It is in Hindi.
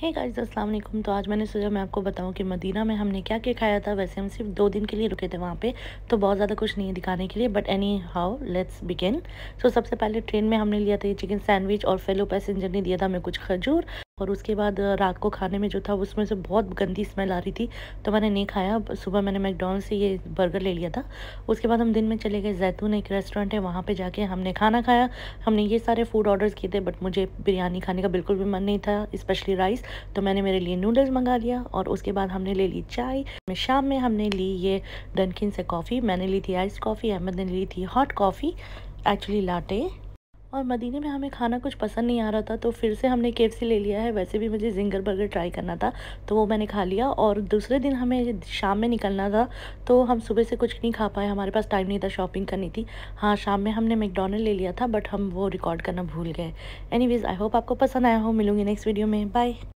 है गाइस अस्सलाम वालेकुम तो आज मैंने सोचा मैं आपको बताऊं कि मदीना में हमने क्या क्या खाया था वैसे हम सिर्फ दो दिन के लिए रुके थे वहाँ पे तो बहुत ज़्यादा कुछ नहीं है दिखाने के लिए but anyhow let's begin so सबसे पहले ट्रेन में हमने लिया था ये चिकन सैंडविच और फेलो पैसेंजर ने दिया था हमें कुछ खजूर और उसके बाद रात को खाने में जो था उसमें से बहुत गंदी स्मेल आ रही थी तो मैंने नहीं खाया सुबह मैंने मैकडोनल्ड से ये बर्गर ले लिया था उसके बाद हम दिन में चले गए जैतून एक रेस्टोरेंट है वहाँ पे जाके हमने खाना खाया हमने ये सारे फूड ऑर्डर्स किए थे बट मुझे बिरयानी खाने का बिल्कुल भी मन नहीं था स्पेशली राइस तो मैंने मेरे लिए नूडल्स मंगा लिया और उसके बाद हमने ले ली चाय शाम में हमने ली ये डनकिन से कॉफ़ी मैंने ली थी आइस कॉफ़ी अहमद ने ली थी हॉट कॉफ़ी एक्चुअली लाटे और मदीने में हमें खाना कुछ पसंद नहीं आ रहा था तो फिर से हमने के ले लिया है वैसे भी मुझे जिंगर बर्गर ट्राई करना था तो वो मैंने खा लिया और दूसरे दिन हमें शाम में निकलना था तो हम सुबह से कुछ नहीं खा पाए हमारे पास टाइम नहीं था शॉपिंग करनी थी हाँ शाम में हमने मैकडोनल्ड ले लिया था बट हम वो रिकॉर्ड करना भूल गए एनी आई होप आपको पसंद आया हो मिलूंगी नेक्स्ट वीडियो में बाय